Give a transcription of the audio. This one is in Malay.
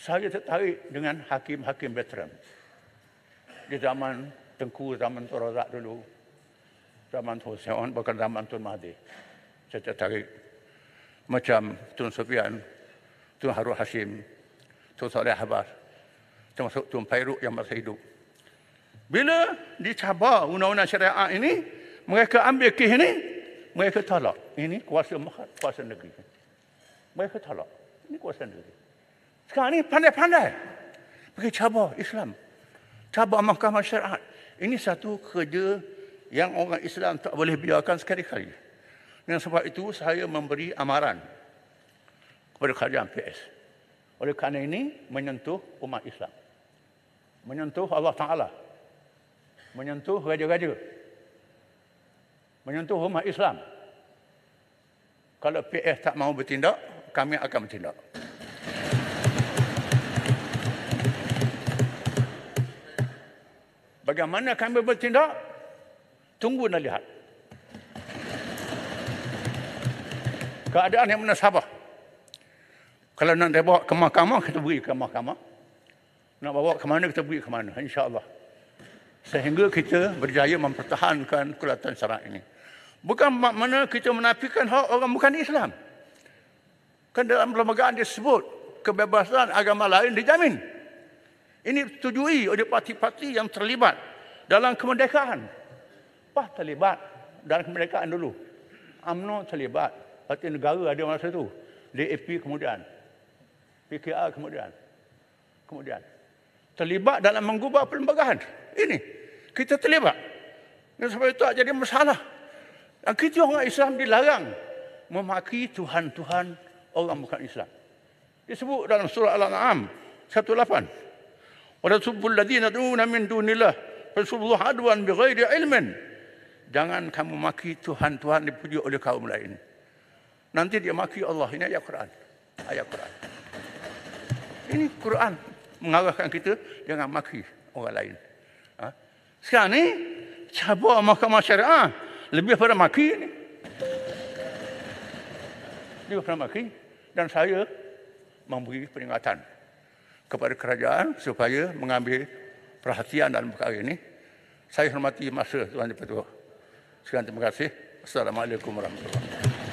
saya tertarik dengan hakim-hakim veteran. Di zaman Tengku, zaman Tuan Razak dulu, zaman Tuan Seon, bukan zaman Tun Mahathir. Saya tertarik. Macam Tun Sofian, Tun Harun Hashim, Tun Saleh Habar, termasuk Tun Pairuk yang masih hidup. Bila dicabar undang-undang syariah ini, mereka ambil kes ini, mereka tolak. Ini kuasa mahat, kuasa negeri. Mereka tolak. Ini kuasa negeri. Sekarang ni pandai-pandai. Pergi cabar Islam. Cabar mahkamah syariat. Ini satu kerja yang orang Islam tak boleh biarkan sekali-kali. Dan sebab itu saya memberi amaran kepada kerajaan PS. Oleh kerana ini menyentuh umat Islam. Menyentuh Allah Ta'ala. Menyentuh raja-raja. Menyentuh umat Islam. Kalau PS tak mau bertindak, kami akan bertindak. Bagaimana kami bertindak? Tunggu dan lihat. Keadaan yang mana menasabah. Kalau nak bawa ke mahkamah, kita beri ke mahkamah. Nak bawa ke mana, kita beri ke mana. InsyaAllah. Sehingga kita berjaya mempertahankan kulatan syarat ini. Bukan mana kita menafikan hak orang bukan Islam. Kan dalam perlembagaan disebut kebebasan agama lain dijamin. Ini setujui oleh parti-parti yang terlibat dalam kemerdekaan. Apa terlibat dalam kemerdekaan dulu? UMNO terlibat. Parti negara ada masa itu. DAP kemudian. PKR kemudian. Kemudian. Terlibat dalam mengubah perlembagaan. Ini. Kita terlibat. Dan sebab itu jadi masalah. Dan kita orang Islam dilarang memaki Tuhan-Tuhan orang bukan Islam. Disebut dalam surah Al-An'am 18. وَلَسُبُّ الَّذِينَ دُونَ مِنْ دُونِ اللَّهِ فَسُبُّ حَدُوًا بِغَيْرِ عِلْمٍ Jangan kamu maki Tuhan-Tuhan dipuji oleh kaum lain. Nanti dia maki Allah. Ini ayat Quran. Ayat Quran. Ini Quran mengarahkan kita jangan maki orang lain. Ha? Sekarang ni cabar mahkamah syariah lebih pada maki ni. Lebih pada maki dan saya memberi peringatan kepada kerajaan supaya mengambil perhatian dalam perkara ini. Saya hormati masa Tuan Ketua. Sekian terima kasih. Assalamualaikum warahmatullahi wabarakatuh.